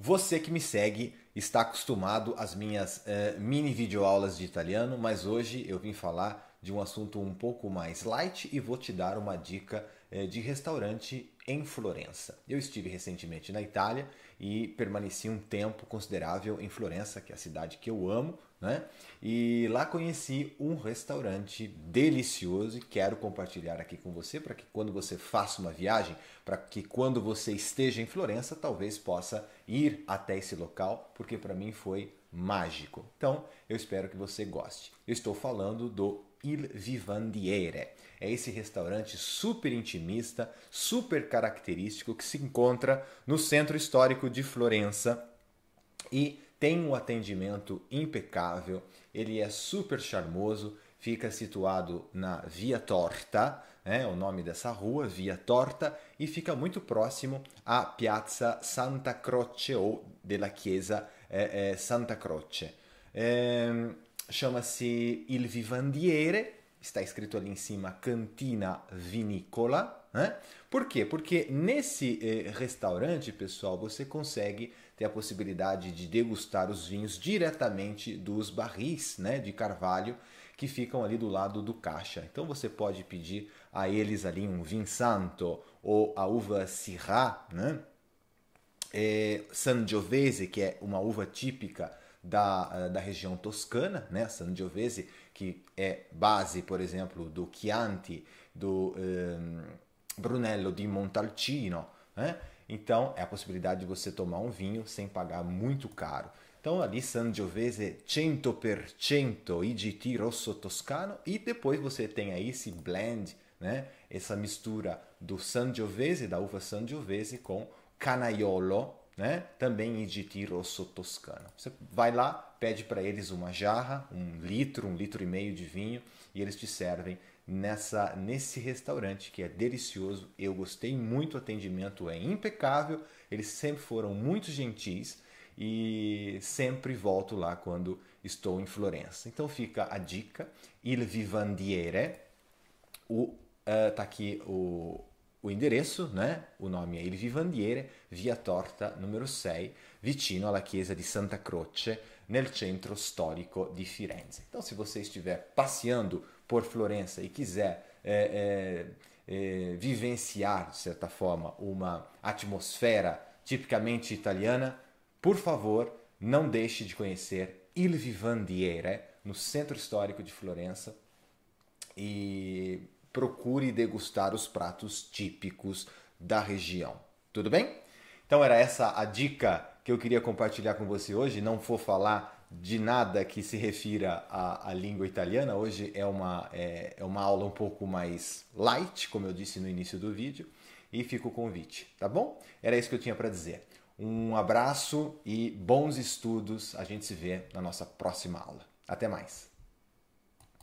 Você que me segue está acostumado às minhas eh, mini videoaulas de italiano, mas hoje eu vim falar de um assunto um pouco mais light e vou te dar uma dica eh, de restaurante em Florença. Eu estive recentemente na Itália e permaneci um tempo considerável em Florença, que é a cidade que eu amo, né? E lá conheci um restaurante delicioso e quero compartilhar aqui com você para que quando você faça uma viagem, para que quando você esteja em Florença, talvez possa ir até esse local, porque para mim foi mágico. Então, eu espero que você goste. Eu estou falando do Il Vivandiere. É esse restaurante super intimista, super característico que se encontra no centro histórico de Florença e tem um atendimento impecável. Ele é super charmoso, fica situado na Via Torta, é o nome dessa rua, Via Torta, e fica muito próximo à Piazza Santa Croce ou della Chiesa eh, eh, Santa Croce. Ehm, chama-se Il Vivandiere, está escrito ali em cima Cantina Vinícola. Né? Por quê? Porque nesse eh, restaurante, pessoal, você consegue ter a possibilidade de degustar os vinhos diretamente dos barris né, de carvalho que ficam ali do lado do caixa. Então você pode pedir a eles ali um vin santo ou a uva Syrah, né? É, eh, Sangiovese, que é uma uva típica da, eh, da região toscana, né? Sangiovese, que é base, por exemplo, do Chianti, do um, ehm, Brunello di Montalcino, né? Então, é a possibilidade de você tomar um vinho sem pagar muito caro. Então, ali Sangiovese 100% IGT Rosso Toscano e depois você tem aí esse blend, né? Essa mistura do Sangiovese, da uva Sangiovese com Canaiolo, né? também de Rosso toscano. Você vai lá, pede para eles uma jarra, um litro, um litro e meio de vinho e eles te servem nessa nesse restaurante que é delicioso. Eu gostei muito, o atendimento é impecável. Eles sempre foram muito gentis e sempre volto lá quando estou em Florença. Então fica a dica Il Vivandiere. O uh, tá aqui o o endereço, né? o nome é Il Vivandiere, via Torta numero 6, vicino alla chiesa di Santa Croce, nel centro storico di Firenze. Então, se você estiver passeando por Florença e quiser é, é, é, vivenciar, de certa forma, uma atmosfera tipicamente italiana, por favor, não deixe de conhecer Il Vivandiere, no centro histórico de Florença. E procure degustar os pratos típicos da região. Tudo bem? Então era essa a dica que eu queria compartilhar com você hoje. Não vou falar de nada que se refira à, à língua italiana. Hoje é uma, é, é uma aula um pouco mais light, como eu disse no início do vídeo. E fica o convite, tá bom? Era isso que eu tinha para dizer. Um abraço e bons estudos. A gente se vê na nossa próxima aula. Até mais!